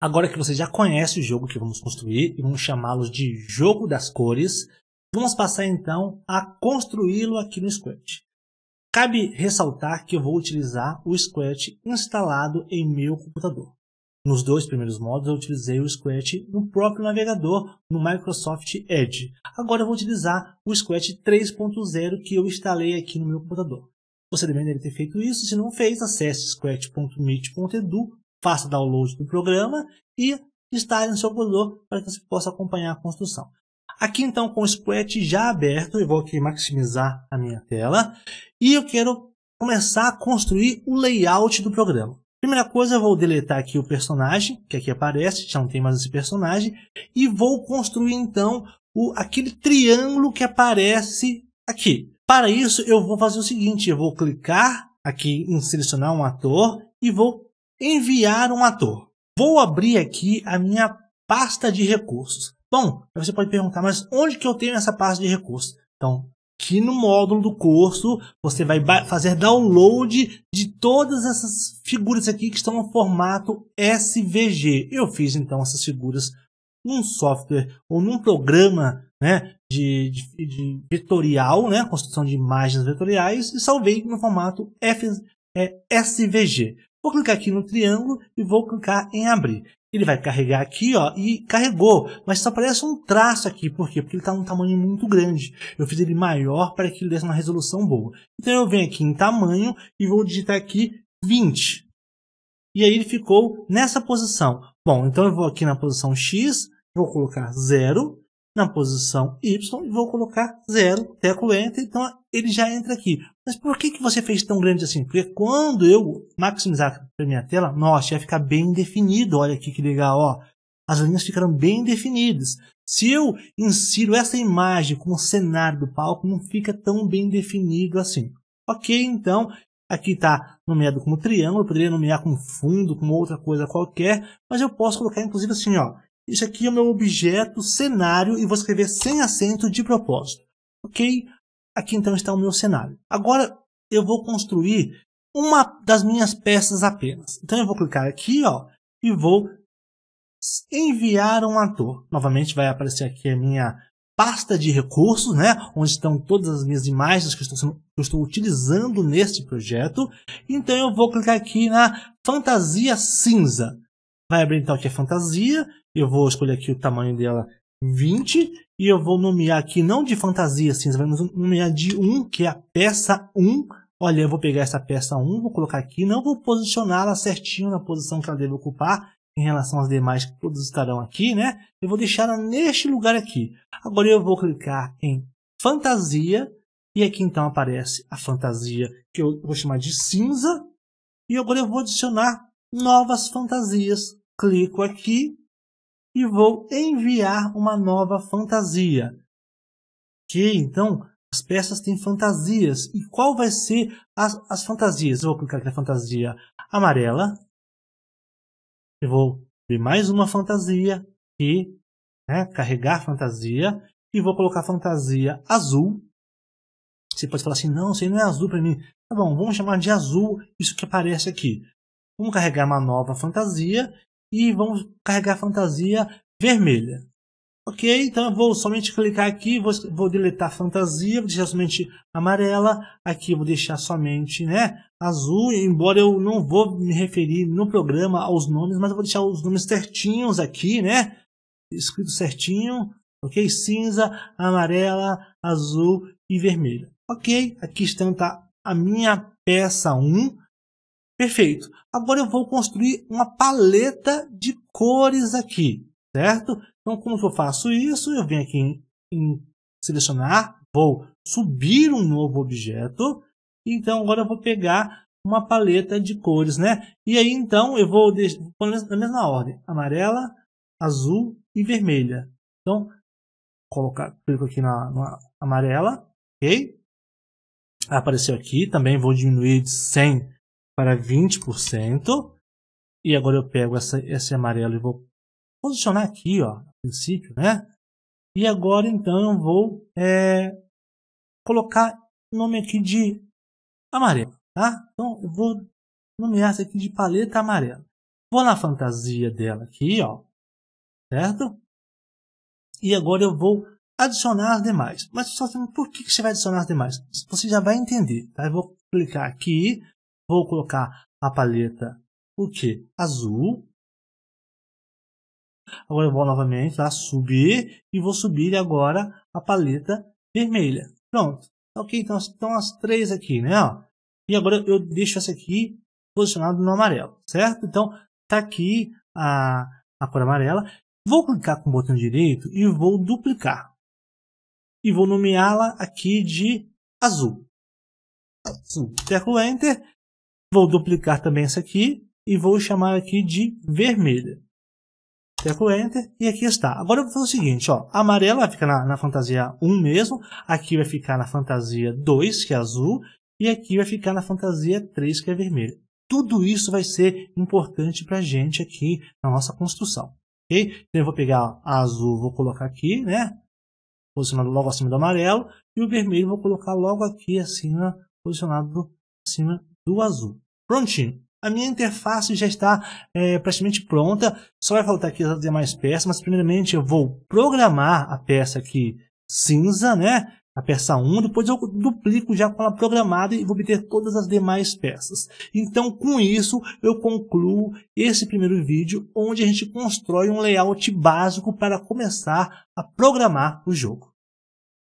Agora que você já conhece o jogo que vamos construir e vamos chamá-los de jogo das cores, vamos passar então a construí-lo aqui no Scratch. Cabe ressaltar que eu vou utilizar o Scratch instalado em meu computador. Nos dois primeiros modos eu utilizei o Scratch no próprio navegador, no Microsoft Edge. Agora eu vou utilizar o Scratch 3.0 que eu instalei aqui no meu computador. Você deve ter feito isso, se não fez, acesse scratch.mit.edu faça download do programa e instale no seu computador para que você possa acompanhar a construção. Aqui então com o Spread já aberto, eu vou aqui maximizar a minha tela e eu quero começar a construir o layout do programa. Primeira coisa, eu vou deletar aqui o personagem, que aqui aparece, já não tem mais esse personagem, e vou construir então o, aquele triângulo que aparece aqui. Para isso, eu vou fazer o seguinte, eu vou clicar aqui em selecionar um ator e vou enviar um ator. Vou abrir aqui a minha pasta de recursos. Bom, você pode perguntar, mas onde que eu tenho essa pasta de recursos? Então, aqui no módulo do curso, você vai fazer download de todas essas figuras aqui que estão no formato SVG. Eu fiz então essas figuras num software ou num programa né, de, de, de vetorial, né, construção de imagens vetoriais, e salvei no formato F, é, SVG. Vou clicar aqui no triângulo e vou clicar em abrir. Ele vai carregar aqui, ó, e carregou, mas só aparece um traço aqui, por quê? Porque ele está num tamanho muito grande. Eu fiz ele maior para que ele desse uma resolução boa. Então eu venho aqui em tamanho e vou digitar aqui 20. E aí ele ficou nessa posição. Bom, então eu vou aqui na posição X, vou colocar 0, na posição Y e vou colocar 0, teclo Enter, então ele já entra aqui. Mas por que, que você fez tão grande assim? Porque quando eu maximizar a minha tela, nossa, ia ficar bem definido. Olha aqui que legal, ó. As linhas ficaram bem definidas. Se eu insiro essa imagem como cenário do palco, não fica tão bem definido assim. Ok, então, aqui está nomeado como triângulo, eu poderia nomear como fundo, como outra coisa qualquer, mas eu posso colocar inclusive assim, ó. Isso aqui é o meu objeto, cenário, e vou escrever sem acento de propósito. Ok? Aqui então está o meu cenário. Agora eu vou construir uma das minhas peças apenas. Então eu vou clicar aqui ó, e vou enviar um ator. Novamente vai aparecer aqui a minha pasta de recursos, né, onde estão todas as minhas imagens que eu estou, sendo, que eu estou utilizando neste projeto. Então eu vou clicar aqui na fantasia cinza. Vai abrir então aqui a fantasia, eu vou escolher aqui o tamanho dela 20 e eu vou nomear aqui não de fantasia cinza, assim, vamos nomear de 1, que é a peça 1. Olha, eu vou pegar essa peça 1, vou colocar aqui, não vou posicioná-la certinho na posição que ela deve ocupar em relação às demais que todos estarão aqui, né? Eu vou deixar ela neste lugar aqui. Agora eu vou clicar em fantasia e aqui então aparece a fantasia que eu vou chamar de cinza e agora eu vou adicionar novas fantasias. Clico aqui e vou enviar uma nova fantasia. Que então as peças têm fantasias. E qual vai ser as, as fantasias? Eu vou clicar aqui na fantasia amarela. Eu vou abrir mais uma fantasia e né, carregar fantasia. E vou colocar fantasia azul. Você pode falar assim, não, isso aí não é azul para mim. Tá bom, vamos chamar de azul isso que aparece aqui. Vamos carregar uma nova fantasia e vamos carregar a fantasia vermelha. Ok, então eu vou somente clicar aqui, vou, vou deletar a fantasia, vou deixar somente amarela, aqui vou deixar somente né, azul, embora eu não vou me referir no programa aos nomes, mas eu vou deixar os nomes certinhos aqui, né? Escrito certinho, ok? Cinza, amarela, azul e vermelha. Ok, aqui está tá a minha peça 1, Perfeito. Agora eu vou construir uma paleta de cores aqui, certo? Então, como eu faço isso? Eu venho aqui em, em selecionar, vou subir um novo objeto. Então, agora eu vou pegar uma paleta de cores, né? E aí, então, eu vou pôr na mesma ordem. Amarela, azul e vermelha. Então, colocar, clico aqui na, na amarela, ok? Apareceu aqui. Também vou diminuir de 100 para 20%. E agora eu pego essa, esse amarelo e vou posicionar aqui, ó, a princípio, né? E agora, então, eu vou é, colocar o nome aqui de amarelo, tá? Então, eu vou nomear isso aqui de paleta amarela. Vou na fantasia dela aqui, ó, certo? E agora eu vou adicionar as demais. Mas só por que você vai adicionar as demais? Você já vai entender, tá? Eu vou clicar aqui, vou colocar a paleta o que? Azul. Agora eu vou novamente lá, subir, e vou subir agora a paleta vermelha. Pronto. Tá ok, então estão as três aqui, né? E agora eu deixo essa aqui posicionada no amarelo, certo? Então, tá aqui a, a cor amarela. Vou clicar com o botão direito e vou duplicar. E vou nomeá-la aqui de azul. Azul. Teco Enter Vou duplicar também essa aqui e vou chamar aqui de vermelha. Teclo Enter e aqui está. Agora eu vou fazer o seguinte, ó, Amarelo amarela vai ficar na, na fantasia 1 mesmo, aqui vai ficar na fantasia 2, que é azul, e aqui vai ficar na fantasia 3, que é vermelho. Tudo isso vai ser importante para a gente aqui na nossa construção. ok? Então eu vou pegar a azul, vou colocar aqui, né? Posicionado logo acima do amarelo. E o vermelho vou colocar logo aqui, acima, posicionado acima do azul. Prontinho. A minha interface já está é, praticamente pronta. Só vai faltar aqui as demais peças, mas primeiramente eu vou programar a peça aqui cinza, né? A peça 1, depois eu duplico já com ela programada e vou obter todas as demais peças. Então, com isso, eu concluo esse primeiro vídeo, onde a gente constrói um layout básico para começar a programar o jogo.